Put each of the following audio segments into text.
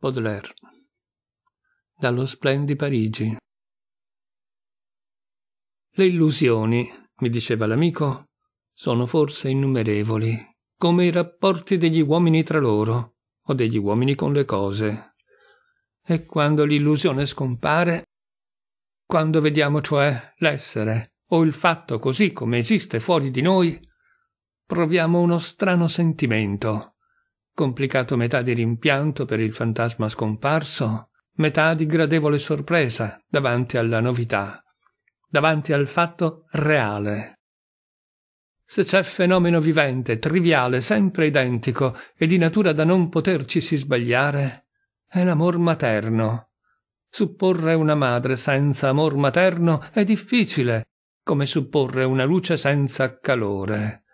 Baudelaire. Dallo Splend Parigi. Le illusioni, mi diceva l'amico, sono forse innumerevoli, come i rapporti degli uomini tra loro o degli uomini con le cose. E quando l'illusione scompare, quando vediamo cioè l'essere o il fatto così come esiste fuori di noi, proviamo uno strano sentimento, complicato metà di rimpianto per il fantasma scomparso, metà di gradevole sorpresa davanti alla novità, davanti al fatto reale. Se c'è fenomeno vivente, triviale, sempre identico e di natura da non potercisi sbagliare, è l'amor materno. Supporre una madre senza amor materno è difficile, come supporre una luce senza calore.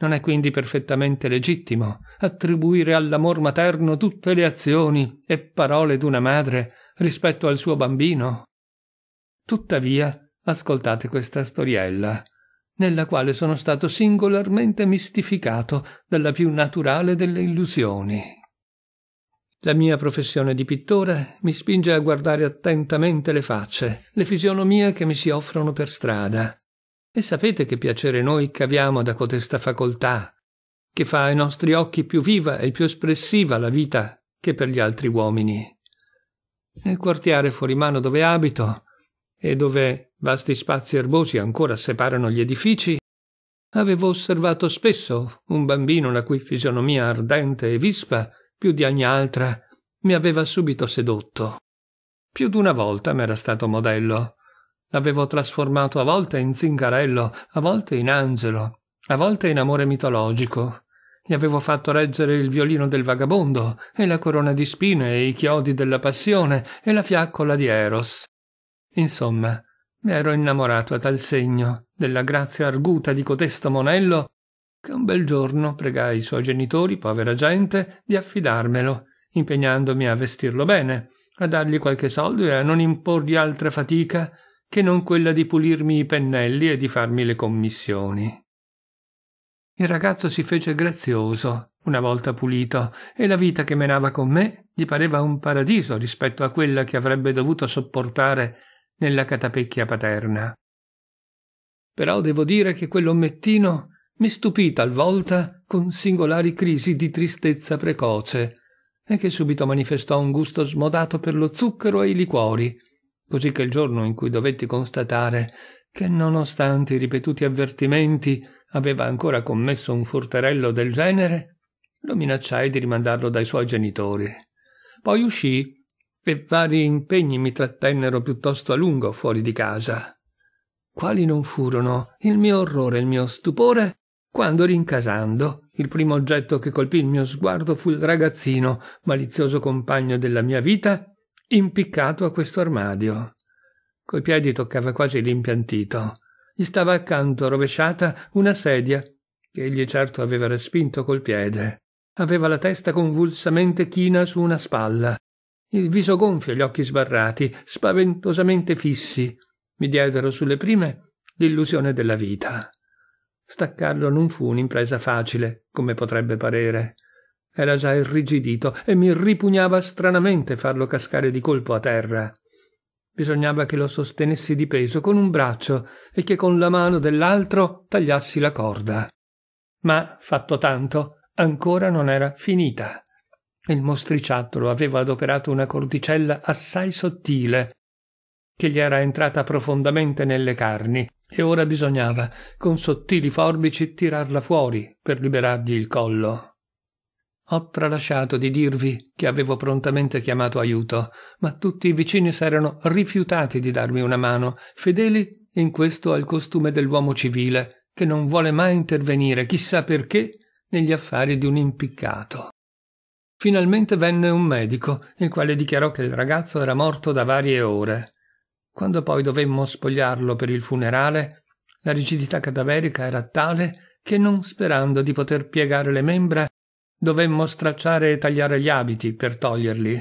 Non è quindi perfettamente legittimo attribuire all'amor materno tutte le azioni e parole d'una madre rispetto al suo bambino. Tuttavia, ascoltate questa storiella, nella quale sono stato singolarmente mistificato dalla più naturale delle illusioni. La mia professione di pittore mi spinge a guardare attentamente le facce, le fisionomie che mi si offrono per strada. E sapete che piacere noi caviamo da cotesta facoltà, che fa ai nostri occhi più viva e più espressiva la vita che per gli altri uomini. Nel quartiere fuori mano dove abito, e dove vasti spazi erbosi ancora separano gli edifici, avevo osservato spesso un bambino la cui fisionomia ardente e vispa, più di ogni altra, mi aveva subito sedotto. Più di una volta m'era stato modello, L'avevo trasformato a volte in zingarello, a volte in angelo, a volte in amore mitologico. Gli avevo fatto reggere il violino del vagabondo, e la corona di spine, e i chiodi della passione, e la fiaccola di Eros. Insomma, mi ero innamorato a tal segno della grazia arguta di cotesto monello che un bel giorno pregai i suoi genitori, povera gente, di affidarmelo, impegnandomi a vestirlo bene, a dargli qualche soldo e a non imporgli altra fatica che non quella di pulirmi i pennelli e di farmi le commissioni. Il ragazzo si fece grazioso, una volta pulito, e la vita che menava con me gli pareva un paradiso rispetto a quella che avrebbe dovuto sopportare nella catapecchia paterna. Però devo dire che quell'omettino mi stupì talvolta con singolari crisi di tristezza precoce, e che subito manifestò un gusto smodato per lo zucchero e i liquori, così che il giorno in cui dovetti constatare che nonostante i ripetuti avvertimenti aveva ancora commesso un furterello del genere, lo minacciai di rimandarlo dai suoi genitori. Poi uscì e vari impegni mi trattennero piuttosto a lungo fuori di casa. Quali non furono il mio orrore e il mio stupore quando rincasando il primo oggetto che colpì il mio sguardo fu il ragazzino, malizioso compagno della mia vita, impiccato a questo armadio. Coi piedi toccava quasi l'impiantito. Gli stava accanto, rovesciata, una sedia, che egli certo aveva respinto col piede. Aveva la testa convulsamente china su una spalla, il viso gonfio, e gli occhi sbarrati, spaventosamente fissi. Mi diedero sulle prime l'illusione della vita. Staccarlo non fu un'impresa facile, come potrebbe parere. Era già irrigidito e mi ripugnava stranamente farlo cascare di colpo a terra. Bisognava che lo sostenessi di peso con un braccio e che con la mano dell'altro tagliassi la corda. Ma, fatto tanto, ancora non era finita. Il mostriciattolo aveva adoperato una cordicella assai sottile, che gli era entrata profondamente nelle carni, e ora bisognava, con sottili forbici, tirarla fuori per liberargli il collo. Ho tralasciato di dirvi che avevo prontamente chiamato aiuto, ma tutti i vicini s'erano rifiutati di darmi una mano, fedeli in questo al costume dell'uomo civile, che non vuole mai intervenire, chissà perché, negli affari di un impiccato. Finalmente venne un medico, il quale dichiarò che il ragazzo era morto da varie ore. Quando poi dovemmo spogliarlo per il funerale, la rigidità cadaverica era tale che, non sperando di poter piegare le membra, Dovemmo stracciare e tagliare gli abiti per toglierli.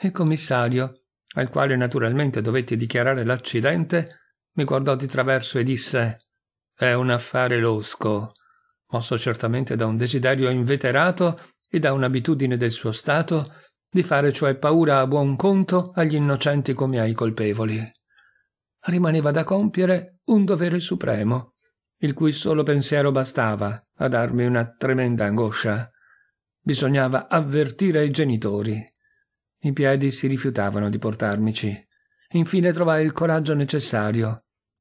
Il commissario, al quale naturalmente dovetti dichiarare l'accidente, mi guardò di traverso e disse È un affare losco, mosso certamente da un desiderio inveterato e da un'abitudine del suo stato di fare cioè paura a buon conto agli innocenti come ai colpevoli. Rimaneva da compiere un dovere supremo, il cui solo pensiero bastava a darmi una tremenda angoscia. Bisognava avvertire i genitori. I piedi si rifiutavano di portarmici. Infine trovai il coraggio necessario.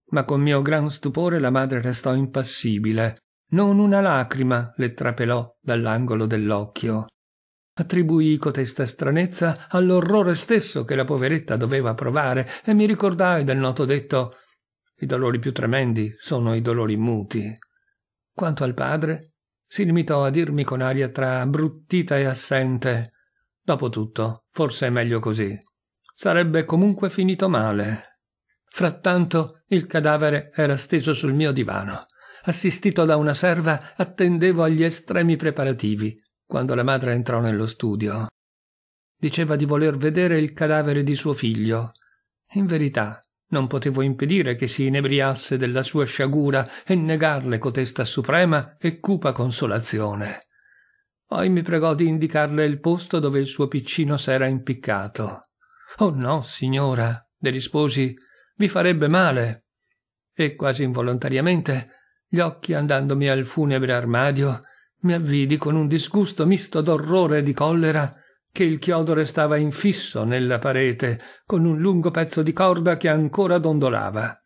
Ma con mio gran stupore la madre restò impassibile. Non una lacrima le trapelò dall'angolo dell'occhio. Attribuii cotesta stranezza all'orrore stesso che la poveretta doveva provare e mi ricordai del noto detto i dolori più tremendi sono i dolori muti. Quanto al padre, si limitò a dirmi con aria tra bruttita e assente. Dopotutto, forse è meglio così. Sarebbe comunque finito male. Frattanto il cadavere era steso sul mio divano. Assistito da una serva, attendevo agli estremi preparativi, quando la madre entrò nello studio. Diceva di voler vedere il cadavere di suo figlio. In verità, non potevo impedire che si inebriasse della sua sciagura e negarle cotesta suprema e cupa consolazione. Poi mi pregò di indicarle il posto dove il suo piccino s'era impiccato. Oh no, signora, le risposi, vi farebbe male. E quasi involontariamente, gli occhi andandomi al funebre armadio, mi avvidi con un disgusto misto d'orrore e di collera che il chiodo restava infisso nella parete con un lungo pezzo di corda che ancora dondolava.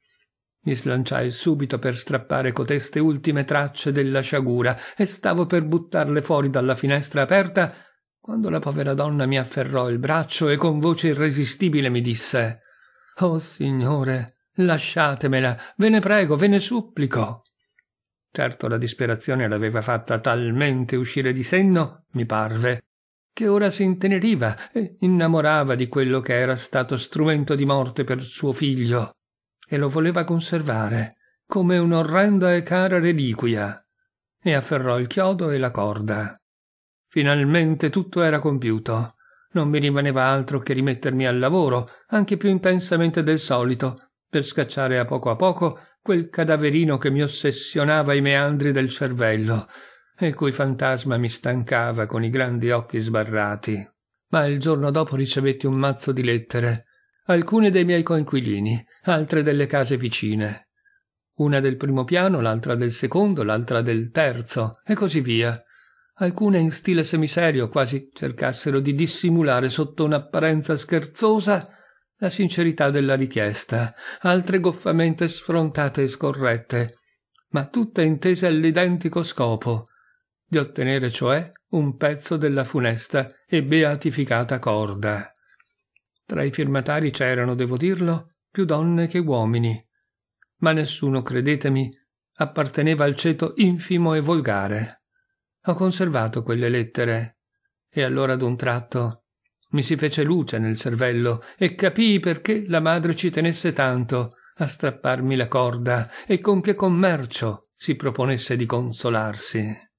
Mi slanciai subito per strappare coteste ultime tracce della sciagura e stavo per buttarle fuori dalla finestra aperta quando la povera donna mi afferrò il braccio e con voce irresistibile mi disse Oh Signore, lasciatemela, ve ne prego, ve ne supplico. Certo la disperazione l'aveva fatta talmente uscire di senno, mi parve, che ora si inteneriva e eh, innamorava di quello che era stato strumento di morte per suo figlio e lo voleva conservare come un'orrenda e cara reliquia e afferrò il chiodo e la corda. Finalmente tutto era compiuto. Non mi rimaneva altro che rimettermi al lavoro, anche più intensamente del solito, per scacciare a poco a poco quel cadaverino che mi ossessionava i meandri del cervello, e cui fantasma mi stancava con i grandi occhi sbarrati. Ma il giorno dopo ricevetti un mazzo di lettere, alcune dei miei coinquilini, altre delle case vicine. Una del primo piano, l'altra del secondo, l'altra del terzo, e così via. Alcune in stile semiserio, quasi cercassero di dissimulare sotto un'apparenza scherzosa la sincerità della richiesta, altre goffamente sfrontate e scorrette, ma tutte intese all'identico scopo, di ottenere cioè un pezzo della funesta e beatificata corda. Tra i firmatari c'erano, devo dirlo, più donne che uomini, ma nessuno, credetemi, apparteneva al ceto infimo e volgare. Ho conservato quelle lettere, e allora ad un tratto mi si fece luce nel cervello e capii perché la madre ci tenesse tanto a strapparmi la corda e con che commercio si proponesse di consolarsi.